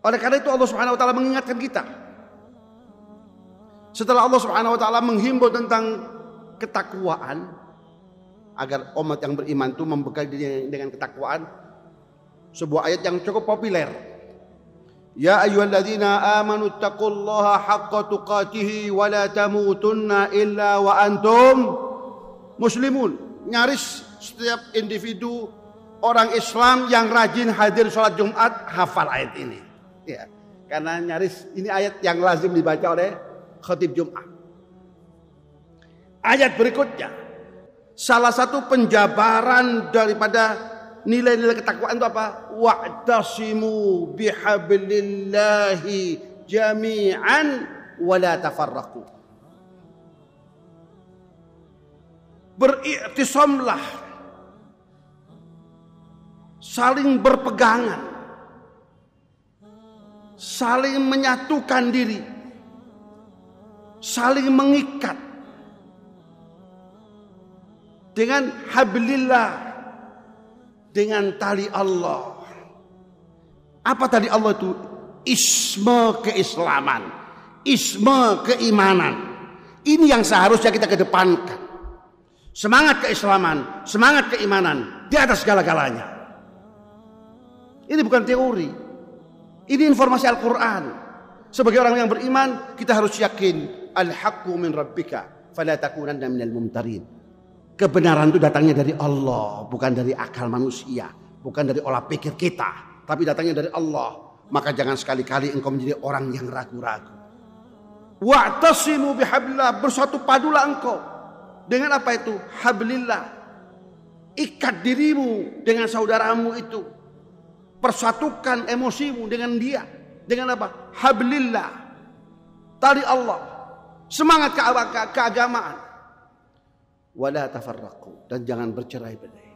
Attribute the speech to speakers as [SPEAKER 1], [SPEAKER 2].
[SPEAKER 1] Oleh karena itu Allah Subhanahu wa taala mengingatkan kita. Setelah Allah Subhanahu wa taala menghimbau tentang ketakwaan agar umat yang beriman itu membekali dirinya dengan ketakwaan sebuah ayat yang cukup populer Ya ayyuhalladzina amanu taqullaha haqqa tuqatih wa la tamutunna illa wa antum muslimun nyaris setiap individu orang Islam yang rajin hadir sholat Jumat hafal ayat ini ya. Karena nyaris ini ayat yang lazim dibaca oleh khotib Jum'ah. Ayat berikutnya. Salah satu penjabaran daripada nilai-nilai ketakwaan itu apa? Wa'tasimu bihablillahi jami'an wa la tafarraqu. saling berpegangan saling menyatukan diri, saling mengikat dengan hablillah, dengan tali Allah. Apa tadi Allah itu? Isme keislaman, isme keimanan. Ini yang seharusnya kita kedepankan. Semangat keislaman, semangat keimanan di atas segala-galanya. Ini bukan teori, ini informasi Al-Quran. Sebagai orang yang beriman, kita harus yakin al-haqqu min rabbika fala dan minal mumtarin. Kebenaran itu datangnya dari Allah, bukan dari akal manusia, bukan dari olah pikir kita, tapi datangnya dari Allah. Maka jangan sekali-kali engkau menjadi orang yang ragu-ragu. Wa'tasimu bihablillah, bersatu padulah engkau. Dengan apa itu? Hablillah. Ikat dirimu dengan saudaramu itu Persatukan emosimu dengan dia. Dengan apa? Hablillah. Tali Allah. Semangat keagamaan. Wala tafarraqu. Dan jangan bercerai berai.